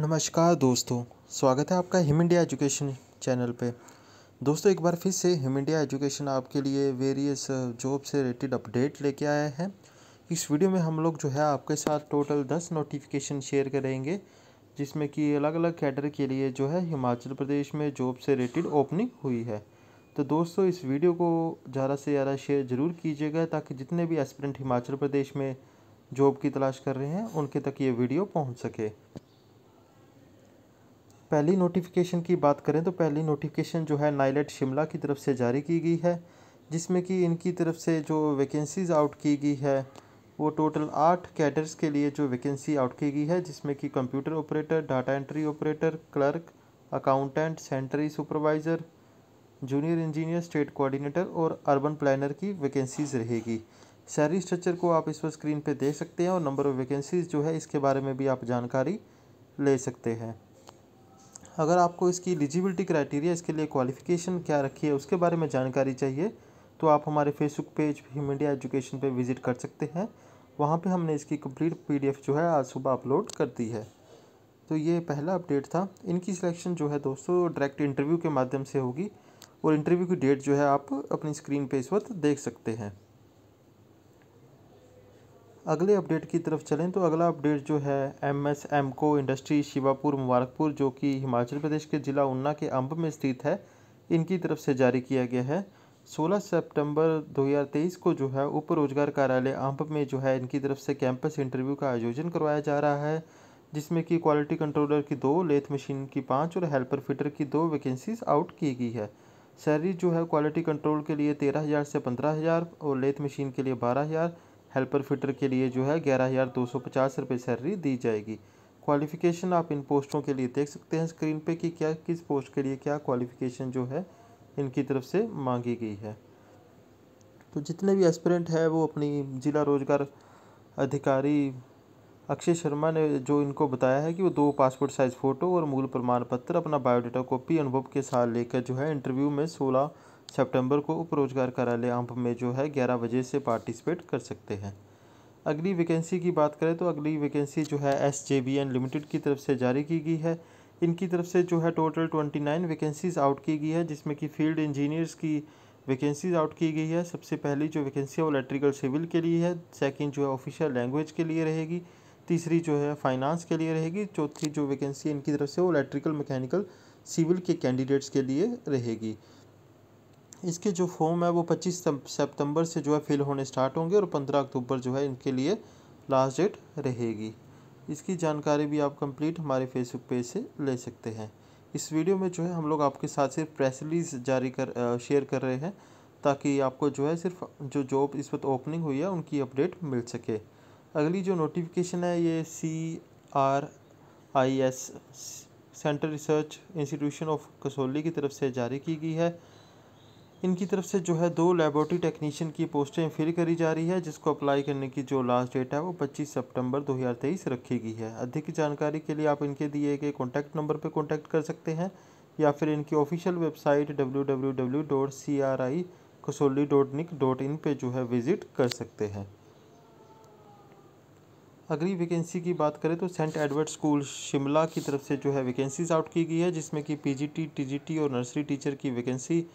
नमस्कार दोस्तों स्वागत है आपका हिम इंडिया एजुकेशन चैनल पे दोस्तों एक बार फिर से हिम इंडिया एजुकेशन आपके लिए वेरियस जॉब से रिलेटेड अपडेट लेके आए हैं इस वीडियो में हम लोग जो है आपके साथ टोटल दस नोटिफिकेशन शेयर करेंगे जिसमें कि अलग अलग कैडर के लिए जो है हिमाचल प्रदेश में जॉब से रिलेटेड ओपनिंग हुई है तो दोस्तों इस वीडियो को ज़्यादा से ज़्यादा शेयर ज़रूर कीजिएगा ताकि जितने भी एस्परेंट हिमाचल प्रदेश में जॉब की तलाश कर रहे हैं उनके तक ये वीडियो पहुंच सके पहली नोटिफिकेशन की बात करें तो पहली नोटिफिकेशन जो है नाइलेट शिमला की तरफ से जारी की गई है जिसमें कि इनकी तरफ से जो वैकेंसीज़ आउट की गई है वो टोटल आठ कैडर्स के लिए जो वैकेंसी आउट की गई है जिसमें कि computer operator data entry operator clerk accountant sentry supervisor junior engineer state coordinator और अर्बन प्लानर की वैकेंसीज़ रहेगी सैलरी स्ट्रक्चर को आप इस पर स्क्रीन पे देख सकते हैं और नंबर ऑफ़ वैकेंसीज़ जो है इसके बारे में भी आप जानकारी ले सकते हैं अगर आपको इसकी एलिजिबिलिटी क्राइटेरिया इसके लिए क्वालिफिकेशन क्या रखी है उसके बारे में जानकारी चाहिए तो आप हमारे Facebook page Him India education पर विज़िट कर सकते हैं वहाँ पे हमने इसकी कंप्लीट पीडीएफ जो है आज सुबह अपलोड कर दी है तो ये पहला अपडेट था इनकी सिलेक्शन जो है दोस्तों डायरेक्ट इंटरव्यू के माध्यम से होगी और इंटरव्यू की डेट जो है आप अपनी स्क्रीन पे इस वक्त देख सकते हैं अगले अपडेट की तरफ चलें तो अगला अपडेट जो है एम एस एम को इंडस्ट्री शिवापुर मुबारकपुर जो कि हिमाचल प्रदेश के ज़िला ऊना के अंब में स्थित है इनकी तरफ से जारी किया गया है 16 सितंबर 2023 को जो है उप रोजगार कार्यालय अंब में जो है इनकी तरफ से कैंपस इंटरव्यू का आयोजन करवाया जा रहा है जिसमें कि क्वालिटी कंट्रोलर की दो लेथ मशीन की पाँच और हेल्पर फिटर की दो वैकेंसीज आउट की गई है सैलरी जो है क्वालिटी कंट्रोल के लिए तेरह हज़ार से पंद्रह हज़ार और लेथ मशीन के लिए बारह हज़ार हेल्पर फिटर के लिए जो है ग्यारह हज़ार दो सौ पचास रुपये सैलरी दी जाएगी क्वालिफ़िकेशन आप इन पोस्टों के लिए देख सकते हैं स्क्रीन पे कि क्या किस पोस्ट के लिए क्या क्वालिफ़िकेशन जो है इनकी तरफ से मांगी गई है तो जितने भी एस्पिरेंट हैं वो अपनी ज़िला रोज़गार अधिकारी अक्षय शर्मा ने जो इनको बताया है कि वो दो पासपोर्ट साइज़ फ़ोटो और मूल प्रमाण पत्र अपना बायोडाटा कॉपी अनुभव के साथ लेकर जो है इंटरव्यू में सोलह सितंबर को उप रोजगार कार्यालय अंप में जो है ग्यारह बजे से पार्टिसिपेट कर सकते हैं अगली वैकेंसी की बात करें तो अगली वैकेंसी जो है S J B N limited की तरफ से जारी की गई है इनकी तरफ से जो है total twenty nine vacancies out की गई है जिसमें कि फील्ड इंजीनियर्स की वैकेंसीज आउट की गई है सबसे पहली जो वैकेंसी है वो इलेक्ट्रिकल सिविल के लिए है सेकंड जो है ऑफिशियल लैंग्वेज के लिए रहेगी तीसरी जो है फाइनेंस के लिए रहेगी चौथी जो वैकेंसी इनकी तरफ से वो इलेक्ट्रिकल मैकेनिकल सिविल के कैंडिडेट्स के लिए रहेगी इसके जो फॉर्म है वो 25 सितंबर से जो है फिल होने स्टार्ट होंगे और 15 अक्टूबर जो है इनके लिए लास्ट डेट रहेगी इसकी जानकारी भी आप कंप्लीट हमारे फेसबुक पेज से ले सकते हैं इस वीडियो में जो है हम लोग आपके साथ सिर्फ प्रेस रिलीज जारी कर शेयर कर रहे हैं ताकि आपको जो है सिर्फ जो जॉब इस वक्त ओपनिंग हुई है उनकी अपडेट मिल सके अगली जो नोटिफिकेशन है ये C R I S central research institution of Kasauli की तरफ से जारी की गई है इनकी तरफ से जो है दो लेबोरेटरी टेक्नीशियन की पोस्टें फिल करी जा रही है जिसको अप्लाई करने की जो लास्ट डेट है वो 25 सितंबर 2023 रखी गई है अधिक जानकारी के लिए आप इनके दिए गए कॉन्टैक्ट नंबर पर कॉन्टैक्ट कर सकते हैं या फिर इनकी ऑफिशियल वेबसाइट डब्ल्यू पे जो है विज़िट कर सकते हैं अगली वैकेंसी की बात करें तो सेंट एडवर्ड स्कूल शिमला की तरफ से जो है वैकेंसीज आउट की गई है जिसमें कि पीजीटी टीजीटी और नर्सरी टीचर की वैकेंसी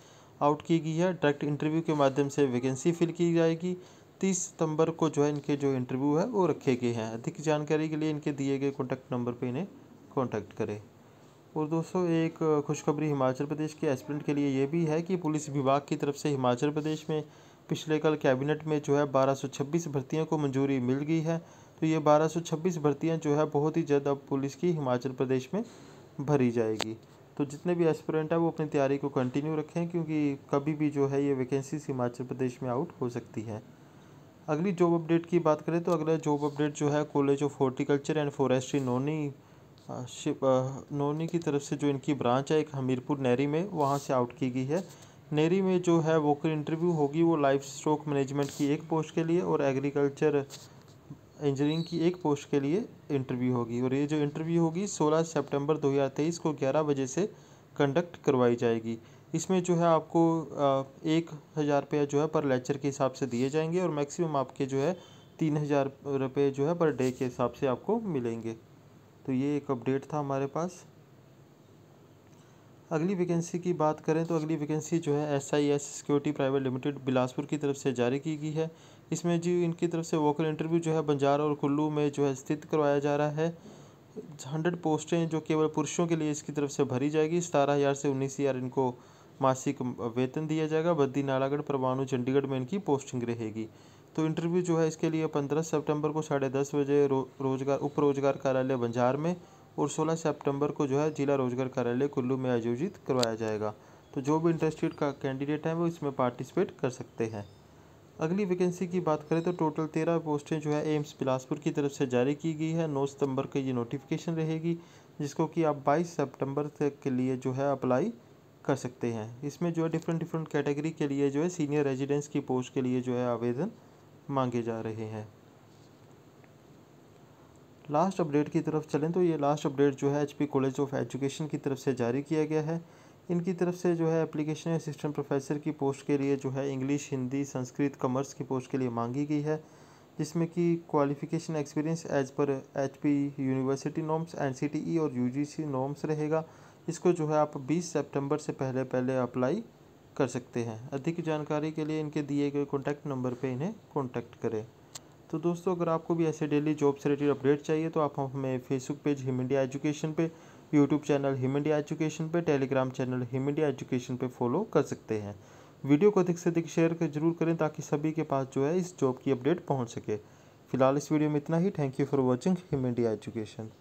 आउट की गई है डायरेक्ट इंटरव्यू के माध्यम से वैकेंसी फिल की जाएगी तीस सितंबर को जो है इनके जो इंटरव्यू है वो रखे गए हैं अधिक जानकारी के लिए इनके दिए गए कॉन्टैक्ट नंबर पर इन्हें कॉन्टैक्ट करें और दोस्तों एक खुशखबरी हिमाचल प्रदेश के एस्पिरेंट के लिए ये भी है कि पुलिस विभाग की तरफ से हिमाचल प्रदेश में पिछले कल कैबिनेट में जो है 1226 भर्तियों को मंजूरी मिल गई है तो ये 1226 भर्तियां जो है बहुत ही ज्यादा अब पुलिस की हिमाचल प्रदेश में भरी जाएगी तो जितने भी एस्पिरेंट हैं वो अपनी तैयारी को कंटिन्यू रखें क्योंकि कभी भी जो है ये वैकेंसीज हिमाचल प्रदेश में आउट हो सकती है अगली जॉब अपडेट की बात करें तो अगला जॉब अपडेट जो है college of horticulture and forestry Nauni शिप नोनी की तरफ से जो इनकी ब्रांच है एक हमीरपुर नेरी में वहाँ से आउट की गई है नेरी में जो है वोकर इंटरव्यू होगी वो लाइफ स्टॉक मैनेजमेंट की एक पोस्ट के लिए और एग्रीकल्चर इंजीनियरिंग की एक पोस्ट के लिए इंटरव्यू होगी और ये जो इंटरव्यू होगी 16 सितंबर 2023 को 11 बजे से कंडक्ट करवाई जाएगी इसमें जो है आपको एक हज़ार रुपया जो है पर लेक्चर के हिसाब से दिए जाएंगे और मैक्सिमम आपके जो है तीन हज़ार रुपये जो है पर डे के हिसाब से आपको मिलेंगे तो ये एक अपडेट था हमारे पास अगली वैकेंसी की बात करें तो अगली वैकेंसी जो है S I S security private limited Bilaspur की तरफ से जारी की गई है इसमें जी इनकी तरफ से वोकल इंटरव्यू जो है बंजार और कुल्लू में जो है स्थित करवाया जा रहा है हंड्रेड पोस्टें जो केवल पुरुषों के लिए इसकी तरफ से भरी जाएगी सतारह हज़ार से उन्नीस हज़ार इनको मासिक वेतन दिया जाएगा बद्दी नालागढ़ परवाणु चंडीगढ़ में इनकी पोस्टिंग रहेगी तो इंटरव्यू जो है इसके लिए पंद्रह सितंबर को साढ़े दस बजे रो, रोजगार उप रोजगार कार्यालय बंजार में और 16 सितंबर को जो है जिला रोजगार कार्यालय कुल्लू में आयोजित करवाया जाएगा तो जो भी इंटरेस्टेड का कैंडिडेट हैं वो इसमें पार्टिसिपेट कर सकते हैं अगली वैकेंसी की बात करें तो टोटल तेरह पोस्टें जो है एम्स बिलासपुर की तरफ से जारी की गई है नौ सितंबर का ये नोटिफिकेशन रहेगी जिसको कि आप बाईस सेप्टंबर तक के लिए जो है अप्लाई कर सकते हैं इसमें जो है डिफरेंट डिफरेंट कैटेगरी के लिए जो है सीनियर रेजिडेंस की पोस्ट के लिए जो है आवेदन मांगे जा रहे हैं लास्ट अपडेट की तरफ चलें तो ये लास्ट अपडेट जो है एचपी कॉलेज ऑफ एजुकेशन की तरफ से जारी किया गया है इनकी तरफ से जो है एप्लीकेशन असिस्टेंट प्रोफेसर की पोस्ट के लिए जो है इंग्लिश हिंदी संस्कृत कॉमर्स की पोस्ट के लिए मांगी गई है जिसमें कि qualification experience age per H P university norms N C T E और यू जी सी रहेगा इसको जो है आप बीस सेप्टेम्बर से पहले पहले अप्लाई कर सकते हैं अधिक जानकारी के लिए इनके दिए गए कॉन्टैक्ट नंबर पर इन्हें कॉन्टैक्ट करें तो दोस्तों अगर आपको भी ऐसे डेली जॉब से रिलेटेड अपडेट चाहिए तो आप हमें Facebook page Him India education पे YouTube channel Him India education पे Telegram channel Him India education पे फॉलो कर सकते हैं वीडियो को अधिक से अधिक शेयर कर जरूर करें ताकि सभी के पास जो है इस जॉब की अपडेट पहुँच सके फिलहाल इस वीडियो में इतना ही thank you for watching Him India education